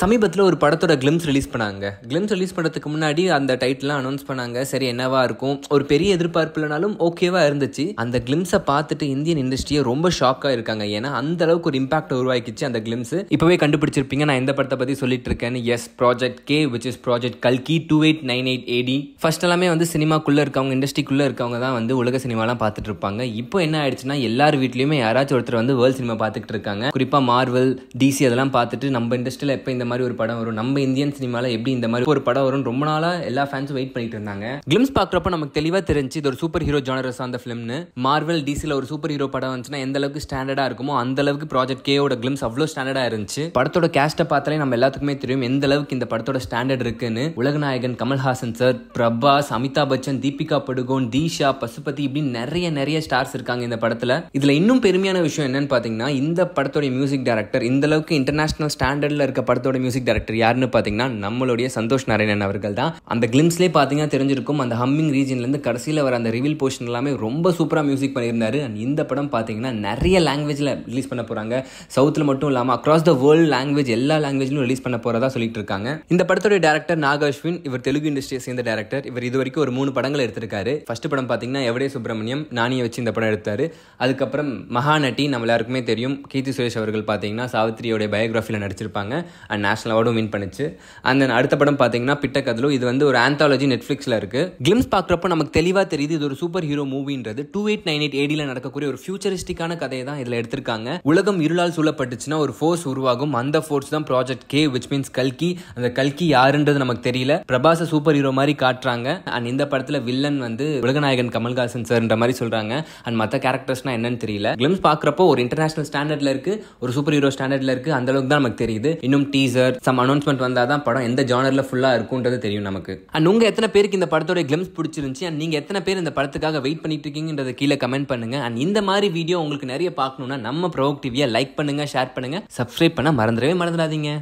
சமீபத்தில் ஒரு படத்தோட கிளிம்ஸ் ரிலீஸ் பண்ணாங்க கிளிம்ஸ் ரிலீஸ் பண்ணுறதுக்கு முன்னாடி அந்த டைட்டிலாம் அனௌன்ஸ் பண்ணாங்க சரி என்னவா இருக்கும் ஒரு பெரிய எதிர்பார்ப்பு இல்லைனாலும் ஓகேவா இருந்துச்சு அந்த கிளிம்ஸை பார்த்துட்டு இந்தியன் இண்டஸ்ட்ரியை ரொம்ப ஷாக்காக இருக்காங்க ஏன்னா அந்த அளவுக்கு ஒரு இம்பாக்ட் உருவாக்கிச்சு அந்த கிளிம்ஸ் இப்போவே கண்டுபிடிச்சிருப்பீங்க நான் எந்த படத்தை பற்றி சொல்லிட்டு இருக்கேன்னு yes project K which is project கல்கி two eight nine eight AD first எல்லாமே வந்து சினிமாக்குள்ளே இருக்கவங்க இண்டஸ்ட்ரிக்குள்ளே இருக்கவங்க தான் வந்து உலக சினிமாலாம் பார்த்துட்டு இருப்பாங்க இப்போ என்ன ஆயிடுச்சுன்னா எல்லார் வீட்லையுமே யாராச்சும் ஒருத்தர் வந்து வேர்ல்டு சினிமா பார்த்துட்டு இருக்காங்க குறிப்பாக மார்வல் டிசி அதெல்லாம் பார்த்துட்டு நம்ம இண்டஸ்ட்ரியில் எப்போ இந்த மாதிரி ஒரு படம் வரும் நம்ம இந்தியன் சினிமாவில் எப்படி இந்த மாதிரி ஒரு படம் வரும் ரொம்ப நாளாக எல்லா ஃபேன்ஸும் வெயிட் பண்ணிட்டு இருந்தாங்க கிளிம்ஸ் பார்க்குறப்ப நமக்கு தெளிவாக தெரிஞ்சு இது ஒரு சூப்பர் ஹீரோ ஜானரஸ் அந்த ஃபிலிம்னு மார்வல் டிசியில் ஒரு சூப்பர் ஹீரோ படம் வந்துச்சுன்னா எந்த அளவுக்கு ஸ்டாண்டர்டாக இருக்குமோ அந்த அளவுக்கு ப்ராஜெக்ட் கேயோட கிளிம்ஸ் அவ்வளோ ஸ்டாண்டர்டாக இருந்துச்சு படத்தோட கேஸ்ட்டை பார்த்தாலே நம்ம எல்லாத்துக்குமே தெரியும் எந்த அளவுக்கு இந்த படத்தோட ஸ்டாண்டர்ட் இருக்குன்னு உலகநாயகன் கமல்ஹாசன் சார் பிரபாஸ் அமிதாப் பச்சன் தீபிகா படுகோன் தீஷா பசுபதி இப்படின்னு நிறைய நிறைய ஸ்டார்ஸ் இருக்காங்க இந்த படத்தில் இதில் இன்னும் பெருமையான விஷயம் என்னன்னு பார்த்தீங்கன்னா இந்த படத்தோட மியூசிக் டேரக்டர் இந்த அளவுக்கு இன்டர்நேஷனல் ஸ்டாண்டர்டில் இருக்க படத்தோட மியூசிக் டைரக்டர் யாருன்னு பார்த்தீங்கன்னா நம்மளுடைய சந்தோஷ் நாராயணன் அவர்கள் தான் அந்த கிளிம்ஸ்லேயே பார்த்தீங்கன்னா தெரிஞ்சிருக்கும் அந்த ஹம்மிங் ரீஜன்லேருந்து கடைசியில் வர அந்த ரிவில் போர்ஷன் எல்லாமே ரொம்ப சூப்பராக மியூசிக் பண்ணியிருந்தாரு அண்ட் இந்த படம் பார்த்தீங்கன்னா நிறைய லாங்குவேஜில் ரிலீஸ் பண்ண போகிறாங்க சவுத்தில் மட்டும் இல்லாமல் அக்ராஸ் த வேர்ல்டு லாங்குவேஜ் எல்லா லாங்குவேஜ்லையும் ரிலீஸ் பண்ண போகிறதா சொல்லிட்டு இருக்காங்க இந்த படத்துடைய டேரக்டர் நாக இவர் தெலுங்கு இண்டஸ்ட்ரியை சேர்ந்த டேரக்டர் இவர் இது வரைக்கும் ஒரு மூணு படங்கள் எடுத்திருக்காரு ஃபர்ஸ்ட் படம் பார்த்தீங்கன்னா எவடே சுப்பிரமணியம் நானியை வச்சு இந்த படம் எடுத்தார் அதுக்கப்புறம் மகாநட்டி நம்ம எல்லாருக்குமே தெரியும் கீர்த்தி சுரேஷ் அவர்கள் பார்த்தீங்கன்னா சாவித்திரியோட பயோகிராஃபியில் நடிச்சிருப்பாங்க அண்ட் நேஷனல் அவார்டும் வின் பண்ணிச்சு அண்ட் தென் அடுத்த படம் பார்த்தீங்கன்னா பிட்டக்கதலு இது வந்து ஒரு ஆந்தாலஜி நெட்ஃப்ளிக்ஸில் இருக்குது கிளிம்ஸ் பார்க்குறப்ப நமக்கு தெளிவாக தெரியுது இது ஒரு சூப்பர் ஹீரோ மூவின்றது டூ எயிட் நைன் எயிட் ஏடியில் நடக்கக்கூடிய ஒரு ஃபியூச்சரிஸ்டிக்கான கதையை தான் இதில் எடுத்திருக்காங்க உலகம் இருளால் சூழப்பட்டுச்சுன்னா ஒரு ஃபோர்ஸ் உருவாகும் அந்த ஃபோர்ஸ் தான் ப்ராஜெக்ட் கே விச் மீன்ஸ் கல்கி அந்த கல்கி யாருன்றது நமக்கு தெரியல பிரபாச சூப்பர் ஹீரோ மாதிரி காட்டுறாங்க அண்ட் இந்த படத்தில் வில்லன் வந்து உலகநாயகன் கமல்ஹாசன் சார்ன்ற மாதிரி சொல்கிறாங்க அண்ட் மற்ற கேரக்டர்ஸ்னால் என்னன்னு தெரியல கிளிம்ஸ் பார்க்குறப்போ ஒரு இன்டர்நேஷனல் ஸ்டாண்டர்டில் இருக்குது ஒரு சூப்பர் ஹீரோ ஸ்டாண்டர்டில் இருக்குது அந்தளவுக்கு தான் நமக்கு தெரியுது இன்னும் டீசர் டீசர் சம் அனௌன்ஸ்மெண்ட் வந்தால் தான் படம் எந்த ஜானரில் ஃபுல்லாக இருக்கும்ன்றது தெரியும் நமக்கு அண்ட் உங்கள் எத்தனை பேருக்கு இந்த படத்தோட கிளம்ஸ் பிடிச்சிருந்துச்சி அண்ட் நீங்கள் எத்தனை பேர் இந்த படத்துக்காக வெயிட் பண்ணிட்டு இருக்கீங்கன்றத கீழே கமெண்ட் பண்ணுங்க அண்ட் இந்த மாதிரி வீடியோ உங்களுக்கு நிறைய பார்க்கணும்னா நம்ம ப்ரோக் லைக் பண்ணுங்கள் ஷேர் பண்ணுங்கள் சப்ஸ்கிரைப் பண்ண மறந்துடவே மறந்துடாதீங்க